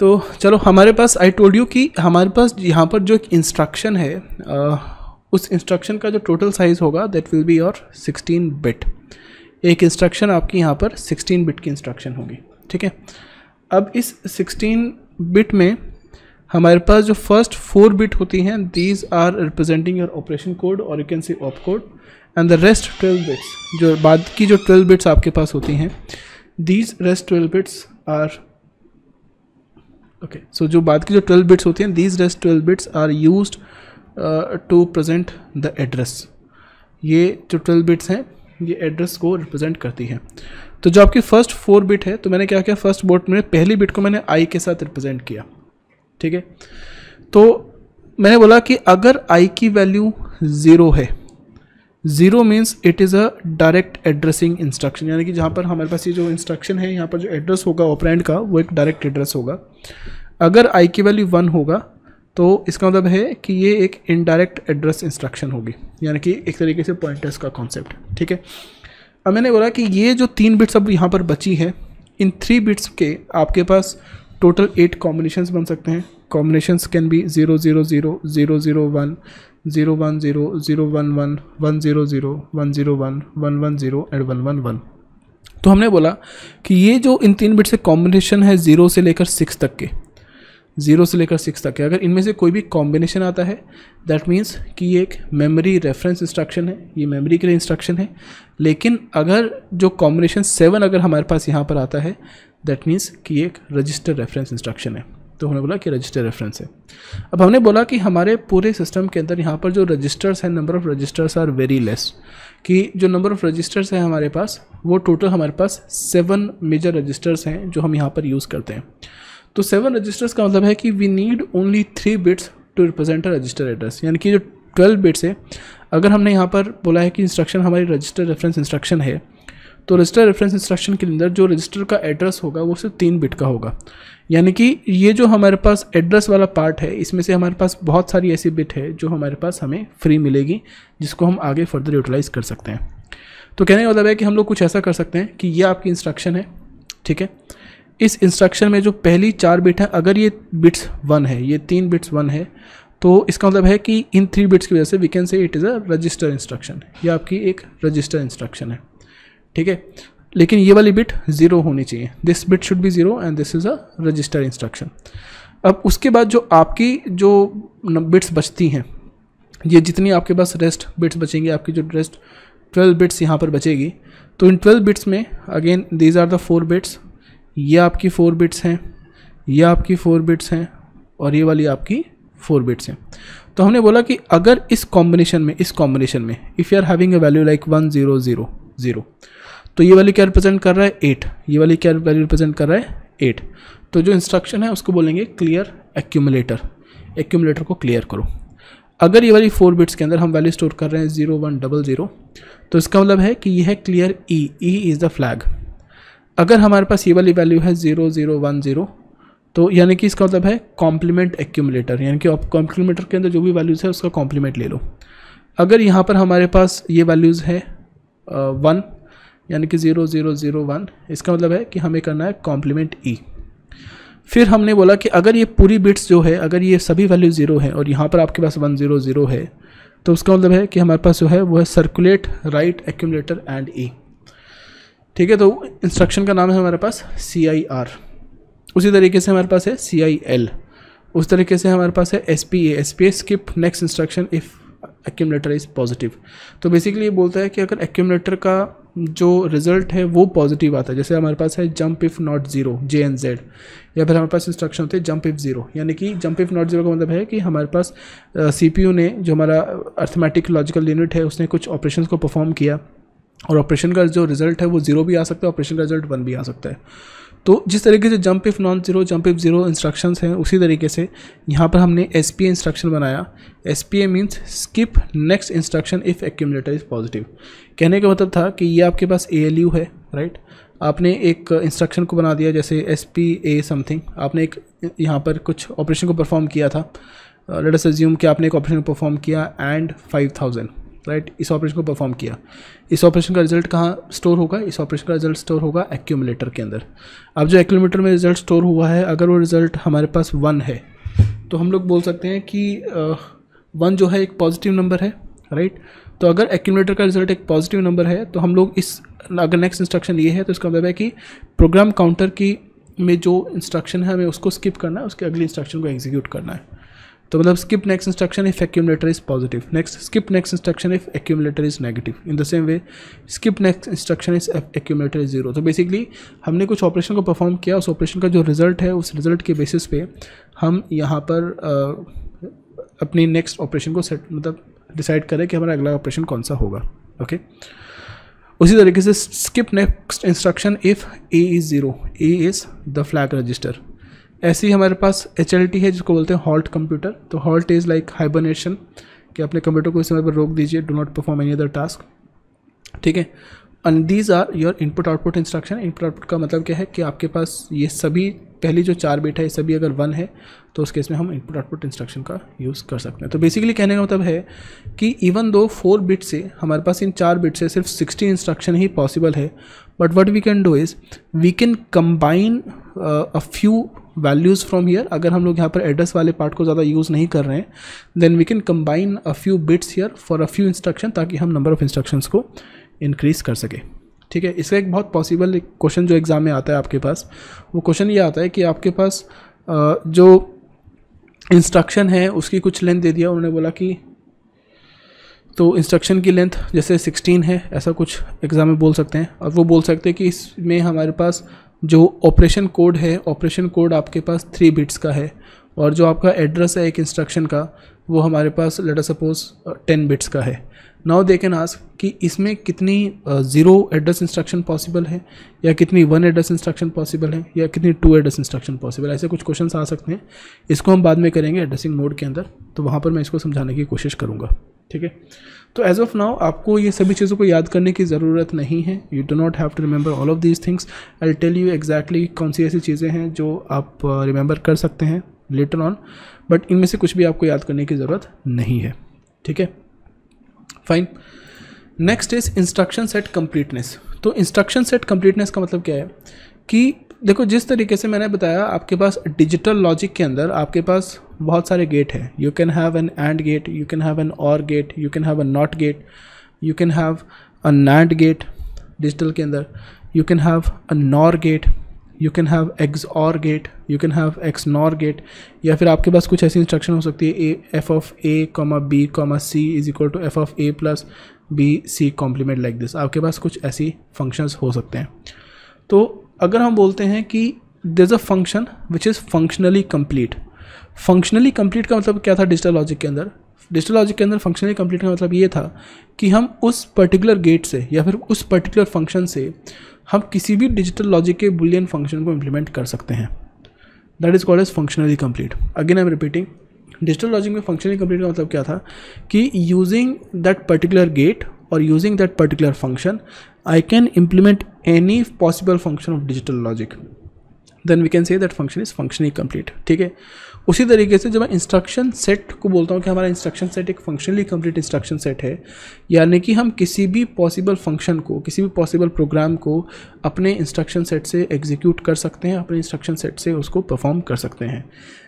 तो चलो हमारे पास आई टोल्ड यू कि हमारे पास यहाँ पर जो एक इंस्ट्रक्शन है आ, उस इंस्ट्रक्शन का जो टोटल साइज़ होगा that will be your 16 bit एक इंस्ट्रक्शन आपकी यहाँ पर 16 बिट की इंस्ट्रक्शन होगी ठीक है अब इस 16 बिट में हमारे पास जो फर्स्ट फोर बिट होती हैं these are representing your operation code और you can see op code and the rest twelve bits जो बाद की जो ट्वेल्व बिट्स आपके पास होती हैं these rest twelve bits are okay so जो बाद की जो ट्वेल्व बिट्स होती हैं these rest twelve bits are used to present the address ये जो ट्वेल्व बिट्स हैं ये एड्रेस को रिप्रेजेंट करती हैं तो जो आपकी फर्स्ट फोर बिट है तो मैंने क्या किया फर्स्ट बोट में पहली बिट को मैंने आई के साथ रिप्रेजेंट किया ठीक है तो मैंने बोला कि अगर आई की वैल्यू ज़ीरो है zero means it is a direct addressing instruction यानी कि जहाँ पर हमारे पास ये जो इंस्ट्रक्शन है यहाँ पर जो एड्रेस होगा ऑपरेंट का वो एक डायरेक्ट एड्रेस होगा अगर आई की वैल्यू वन होगा तो इसका मतलब है कि ये एक इनडायरेक्ट एड्रेस इंस्ट्रक्शन होगी यानी कि एक तरीके से पॉइंटर्स का कॉन्सेप्ट ठीक है अब मैंने बोला कि ये जो तीन बिट्स अब यहाँ पर बची हैं इन थ्री बिट्स के आपके पास टोटल एट कॉम्बिनेशन बन सकते हैं combination can be zero zero zero zero zero one zero one zero zero one one one zero zero one zero one one one zero and one one one तो हमने बोला कि ये जो इन तीन बिट से कॉम्बिनेशन है ज़ीरो से लेकर सिक्स तक के ज़ीरो से लेकर सिक्स तक के अगर इनमें से कोई भी कॉम्बिनेशन आता है दैट मीन्स कि ये एक मेमोरी रेफरेंस इंस्ट्रक्शन है ये मेमोरी के लिए इंस्ट्रक्शन है लेकिन अगर जो कॉम्बिनेशन सेवन अगर हमारे पास यहाँ पर आता है दैट मीन्स कि ये एक रजिस्टर रेफरेंस इंस्ट्रक्शन है तो उन्होंने बोला कि रजिस्टर रेफरेंस है अब हमने बोला कि हमारे पूरे सिस्टम के अंदर यहाँ पर जो रजिस्टर्स हैं number of registers are very less कि जो नंबर ऑफ़ रजिस्टर्स हैं हमारे पास वो टोटल हमारे पास सेवन मेजर रजिस्टर्स हैं जो हम यहाँ पर यूज़ करते हैं तो सेवन रजिस्टर्स का मतलब है कि we need only three bits to represent a register address यानी कि जो ट्वेल्व बिट्स है अगर हमने यहाँ पर बोला है कि इंस्ट्रक्शन हमारी रजिस्टर रेफरेंस इंस्ट्रक्शन है तो रजिस्टर रेफरेंस इंस्ट्रक्शन के अंदर जो रजिस्टर का एड्रेस होगा वो सिर्फ तीन बिट का होगा यानी कि ये जो हमारे पास एड्रेस वाला पार्ट है इसमें से हमारे पास बहुत सारी ऐसी बिट है जो हमारे पास हमें फ्री मिलेगी जिसको हम आगे फर्दर यूटिलाइज़ कर सकते हैं तो कहने का मतलब है कि हम लोग कुछ ऐसा कर सकते हैं कि ये आपकी इंस्ट्रक्शन है ठीक है इस इंस्ट्रक्शन में जो पहली चार बिट है अगर ये बिट्स वन है ये तीन बिट्स वन है तो इसका मतलब है कि इन थ्री बिट्स की वजह से we can say it is a register instruction ये आपकी एक रजिस्टर इंस्ट्रक्शन है ठीक है लेकिन ये वाली बिट ज़ीरो होनी चाहिए this bit should be zero and this is a register instruction अब उसके बाद जो आपकी जो बिट्स बचती हैं ये जितनी आपके पास रेस्ट बिट्स बचेंगी आपकी जो रेस्ट ट्वेल्व बिट्स यहाँ पर बचेगी तो इन ट्वेल्व बिट्स में again these are the four bits ये आपकी फोर बिट्स हैं ये आपकी फोर बिट्स हैं और ये वाली आपकी फोर बिट्स हैं तो हमने बोला कि अगर इस कॉम्बिनेशन में इस कॉम्बिनेशन में if you are having a value like one zero zero zero तो ये वाली क्या रिप्रेजेंट कर रहा है एट ये वाली क्या वैल्यू रिप्रेजेंट कर रहा है एट तो जो इंस्ट्रक्शन है उसको बोलेंगे क्लियर एक्यूमलेटर एक्यूमलेटर को क्लियर करो अगर ये वाली फोर बिट्स के अंदर हम वैल्यू स्टोर कर रहे हैं जीरो वन डबल ज़ीरो तो इसका मतलब है कि ये है clear e e is the flag अगर हमारे पास ये वाली वैल्यू है ज़ीरो ज़ीरो वन ज़ीरो तो यानी कि इसका मतलब है कॉम्प्लीमेंट एक्यूमलेटर यानी कि आप कॉम्प्लीमेंटर के अंदर जो भी वैल्यूज़ है उसका कॉम्प्लीमेंट ले लो अगर यहाँ पर हमारे पास ये वैल्यूज़ है वन यानी कि ज़ीरो ज़ीरो ज़ीरो वन इसका मतलब है कि हमें करना है कॉम्प्लीमेंट ई e। फिर हमने बोला कि अगर ये पूरी बिट्स जो है अगर ये सभी वैल्यू ज़ीरो है और यहाँ पर आपके पास वन ज़ीरो ज़ीरो है तो उसका मतलब है कि हमारे पास जो है वो है circulate right accumulator and e ठीक है तो इंस्ट्रक्शन का नाम है हमारे पास सी आई आर उसी तरीके से हमारे पास है सी आई एल उस तरीके से हमारे पास है s p a s p a skip next instruction if accumulator is positive तो बेसिकली ये बोलता है कि अगर एक्यूमलेटर का जो रिजल्ट है वो पॉजिटिव आता है जैसे हमारे पास है jump if not zero j n z या फिर हमारे पास इंस्ट्रक्शन होते हैं जंप इफ़ ज़ीरो यानी कि जंप इफ़ नॉट जीरो का मतलब है कि हमारे पास सी पी यू ने जो हमारा अर्थमेटिक लॉजिकल यूनिट है उसने कुछ ऑपरेशन को परफॉर्म किया और ऑपरेशन का जो रिजल्ट है वो ज़ीरो भी आ सकता है ऑपरेशन का रिजल्ट वन भी आ सकता है तो जिस तरीके से jump if non zero jump if zero instructions हैं उसी तरीके से यहाँ पर हमने एस पी इंस्ट्रक्शन बनाया s p a means skip next instruction if accumulator is positive कहने का मतलब था कि ये आपके पास ए एल यू है राइट आपने एक इंस्ट्रक्शन को बना दिया जैसे एस पी ए समथिंग आपने एक यहाँ पर कुछ ऑपरेशन को परफॉर्म किया था लेट अस अज्यूम कि आपने एक ऑपरेशन परफॉर्म किया एंड फाइव थाउजेंड राइट इस ऑपरेशन को परफॉर्म किया इस ऑपरेशन का रिजल्ट कहाँ स्टोर होगा इस ऑपरेशन का रिजल्ट स्टोर होगा एक्यूमुलेटर के अंदर अब जो एक्यूमुलेटर में रिजल्ट स्टोर हुआ है अगर वो रिजल्ट हमारे पास वन है तो हम लोग बोल सकते हैं कि वन जो है एक पॉजिटिव नंबर है राइट तो अगर एक्यूमुलेटर का रिजल्ट एक पॉजिटिव नंबर है तो हम लोग इस अगर नेक्स्ट इंस्ट्रक्शन ये है तो इसका मतलब है कि प्रोग्राम काउंटर की में जो इंस्ट्रक्शन है हमें उसको स्किप करना है उसके अगली इंस्ट्रक्शन को एग्जीक्यूट करना है तो मतलब skip next instruction if accumulator is positive next skip next instruction if accumulator is negative in the same way skip next instruction is accumulator is zero तो बेसिकली हमने कुछ ऑपरेशन को परफॉर्म किया उस ऑपरेशन का जो रिजल्ट है उस रिजल्ट के बेसिस पे हम यहाँ पर आ, अपनी नेक्स्ट ऑपरेशन को सेट मतलब डिसाइड करें कि हमारा अगला ऑपरेशन कौन सा होगा ओके okay? उसी तरीके से skip next instruction if a is zero a is the flag register ऐसी हमारे पास एच है जिसको बोलते हैं हॉल्ट कंप्यूटर तो हॉल्ट इज़ लाइक हाइबरनेशन कि अपने कंप्यूटर को इस समय पर रोक दीजिए do not perform any other task ठीक है and these are your input output instruction input output का मतलब क्या है कि आपके पास ये सभी पहली जो चार बीट है ये सभी अगर वन है तो उस केस में हम इनपुट आउटपुट इंस्ट्रक्शन का यूज़ कर सकते हैं तो बेसिकली कहने का मतलब है कि इवन दो फोर बिट से हमारे पास इन चार बिट से सिर्फ सिक्सटी इंस्ट्रक्शन ही पॉसिबल है but what we can do is we can combine a few values from here अगर हम लोग यहाँ पर एड्रेस वाले पार्ट को ज़्यादा यूज़ नहीं कर रहे हैं then we can combine a few bits here for a few instruction ताकि हम नंबर ऑफ इंस्ट्रक्शंस को इंक्रीज़ कर सकें ठीक है इसका एक बहुत पॉसिबल क्वेश्चन जो एग्ज़ाम में आता है आपके पास वो क्वेश्चन ये आता है कि आपके पास जो इंस्ट्रक्शन है उसकी कुछ लेंथ दे दिया उन्होंने बोला कि तो इंस्ट्रक्शन की लेंथ जैसे 16 है ऐसा कुछ एग्ज़ाम में बोल सकते हैं और वो बोल सकते हैं कि इसमें हमारे पास जो ऑपरेशन कोड है ऑपरेशन कोड आपके पास थ्री बिट्स का है और जो आपका एड्रेस है एक इंस्ट्रक्शन का वो हमारे पास लेटर सपोज टेन बिट्स का है नाउ दे कैन आस्क कि इसमें कितनी ज़ीरो एड्रेस इंस्ट्रक्शन पॉसिबल है या कितनी वन एड्रेस इंस्ट्रक्शन पॉसिबल है या कितनी टू एड्रेस इंस्ट्रक्शन पॉसिबल ऐसे कुछ क्वेश्चन आ सकते हैं इसको हम बाद में करेंगे एड्रेसिंग मोड के अंदर तो वहाँ पर मैं इसको समझाने की कोशिश करूँगा ठीक है तो एज ऑफ नाउ आपको ये सभी चीज़ों को याद करने की ज़रूरत नहीं है you do not have to remember all of these things I tell you exactly कौन सी ऐसी चीज़ें हैं जो आप रिमेंबर कर सकते हैं लेटर ऑन बट इनमें से कुछ भी आपको याद करने की ज़रूरत नहीं है ठीक है fine next is instruction set completeness तो इंस्ट्रक्शन सेट कम्प्लीटनेस का मतलब क्या है कि देखो जिस तरीके से मैंने बताया आपके पास डिजिटल लॉजिक के अंदर आपके पास बहुत सारे गेट हैं you can have an and gate you can have an or gate you can have a not gate you can have a nand gate digital के अंदर you can have a nor gate you can have XOR gate you can have XNOR gate या फिर आपके पास कुछ ऐसी instruction हो सकती है a f of a comma b comma c is equal to f of a plus b c complement like this आपके पास कुछ ऐसी फंक्शंस हो सकते हैं तो अगर हम बोलते हैं कि there is a function which is functionally complete functionally complete का मतलब क्या था डिजिटल लॉजिक के अंदर डिजिटल लॉजिक के अंदर फंक्शनली कम्प्लीट का मतलब ये था कि हम उस पर्टिकुलर गेट से या फिर उस पर्टिकुलर फंक्शन से हम किसी भी डिजिटल लॉजिक के बुलियन फंक्शन को इम्प्लीमेंट कर सकते हैं that is called as functionally complete again I am repeating digital logic में फंक्शनली कम्प्लीट का मतलब क्या था कि यूजिंग दैट पर्टिकुलर गेट और using that particular function I can implement any possible function of digital logic then we can say that function is functioning complete ठीक है उसी तरीके से जब मैं इंस्ट्रक्शन सेट को बोलता हूँ कि हमारा इंस्ट्रक्शन सेट एक फंक्शनली कंप्लीट इंस्ट्रक्शन सेट है यानी कि हम किसी भी पॉसिबल फंक्शन को किसी भी पॉसिबल प्रोग्राम को अपने इंस्ट्रक्शन सेट से एग्जीक्यूट कर सकते हैं अपने इंस्ट्रक्शन सेट से उसको परफॉर्म कर सकते हैं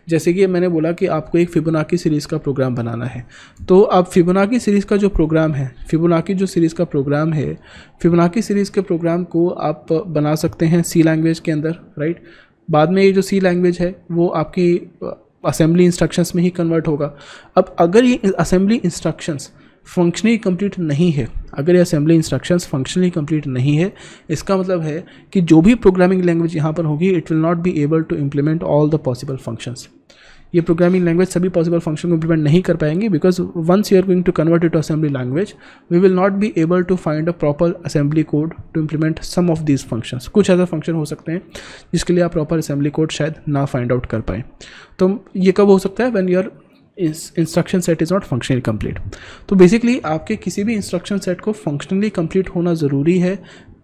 जैसे कि मैंने बोला कि आपको एक फिबोनाकी सीरीज़ का प्रोग्राम बनाना है तो आप फिबोनाकी सीरीज़ का जो प्रोग्राम है फिबोनाकी जो सीरीज़ का प्रोग्राम है फिबोनाकी सीरीज़ के प्रोग्राम को आप बना सकते हैं सी लैंग्वेज के अंदर राइट बाद में ये जो सी लैंग्वेज है वो आपकी असेंबली इंस्ट्रक्शंस में ही कन्वर्ट होगा अब अगर ये असेंबली इंस्ट्रक्शंस फंक्शनली कंप्लीट नहीं है अगर ये असेंबली इंस्ट्रक्शंस फंक्शनली कंप्लीट नहीं है इसका मतलब है कि जो भी प्रोग्रामिंग लैंग्वेज यहाँ पर होगी it will not be able to implement all the possible functions ये प्रोग्रामिंग लैंग्वेज सभी पॉसिबल फंक्शन को इम्प्लीमेंट नहीं कर पाएंगे because once you are going to convert it to assembly language we will not be able to find a proper assembly code to implement some of these functions कुछ ऐसा function हो सकते हैं जिसके लिए आप प्रॉपर असेंबली कोड शायद ना फाइंड आउट कर पाएँ तो ये कब हो सकता है when you are instruction set is not functionally complete तो बेसिकली आपके किसी भी इंस्ट्रक्शन सेट को फंक्शनली कंप्लीट होना ज़रूरी है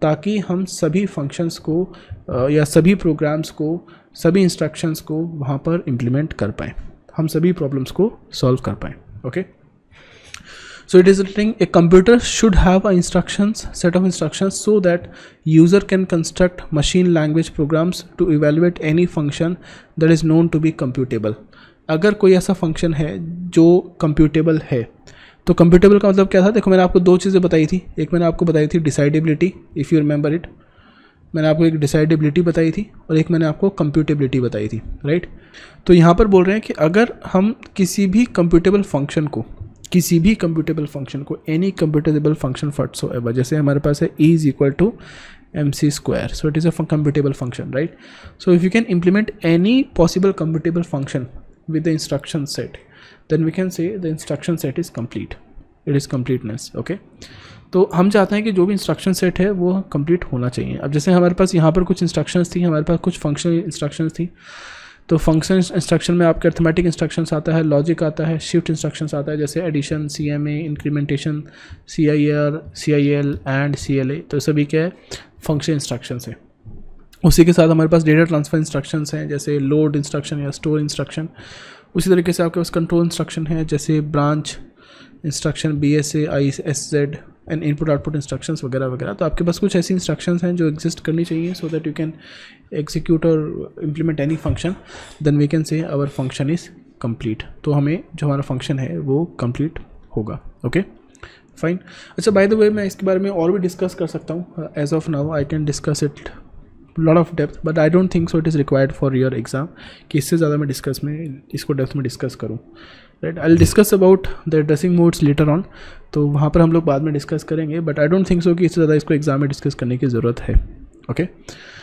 ताकि हम सभी फंक्शंस को या सभी प्रोग्राम्स को सभी इंस्ट्रक्शंस को वहाँ पर इम्प्लीमेंट कर पाएँ हम सभी प्रॉब्लम्स को सॉल्व कर पाएँ okay so it is writing a computer should have a instructions set of instructions so that user can construct machine language programs to evaluate any function that is known to be computable अगर कोई ऐसा function है जो computable है तो computable का मतलब क्या था देखो मैंने आपको दो चीज़ें बताई थी एक मैंने आपको बताई थी decidability if you remember it मैंने आपको एक डिसाइडेबिलिटी बताई थी और एक मैंने आपको कंप्यूटेबिलिटी बताई थी राइट तो यहाँ पर बोल रहे हैं कि अगर हम किसी भी कंप्यूटेबल फंक्शन को किसी भी कंप्यूटेबल फंक्शन को any computable function whatever जैसे हमारे पास है E is equal to M C square so it is a computable function right so if you can implement any possible computable function with the instruction set then we can say the instruction set is complete it is completeness okay तो हम चाहते हैं कि जो भी instruction set है वो complete होना चाहिए अब जैसे हमारे पास यहाँ पर कुछ इंस्ट्रक्शंस थी हमारे पास कुछ फंक्शनल इंस्ट्रक्शंस थी तो फंक्शन इंस्ट्रक्शन में आपके अर्थमेटिक इंस्ट्रक्शंस आता है लॉजिक आता है शिफ्ट इंस्ट्रक्शंस आता है जैसे addition C M A incrementation C I R C I L and C L A तो सभी क्या है फंक्शन इंस्ट्रक्शन है उसी के साथ हमारे पास डेटा ट्रांसफ़र इंस्ट्रक्शन हैं जैसे लोड इंस्ट्रक्शन या स्टोर इंस्ट्रक्शन उसी तरीके से आपके पास कंट्रोल इंस्ट्रक्शन है जैसे branch instruction B S A I S Z and input output instruction वगैरह वगैरह तो आपके पास कुछ ऐसी इंस्ट्रक्शन हैं जो एग्जिस्ट करनी चाहिए so that you can execute और implement any function then we can say our function is complete तो हमें जो हमारा फंक्शन है वो कम्प्लीट होगा ओके फाइन अच्छा बाय द वे मैं इसके बारे में और भी डिस्कस कर सकता हूँ as of now I can discuss it lot of depth but I don't think so it is required for your exam कि इससे ज़्यादा मैं डिस्कस में इसको डेप्थ में डिस्कस करूँ right I discuss about the dressing modes later on तो वहाँ पर हम लोग बाद में डिस्कस करेंगे but I don't think so कि इससे ज़्यादा इसको एग्ज़ाम में डिस्कस करने की ज़रूरत है ओके okay?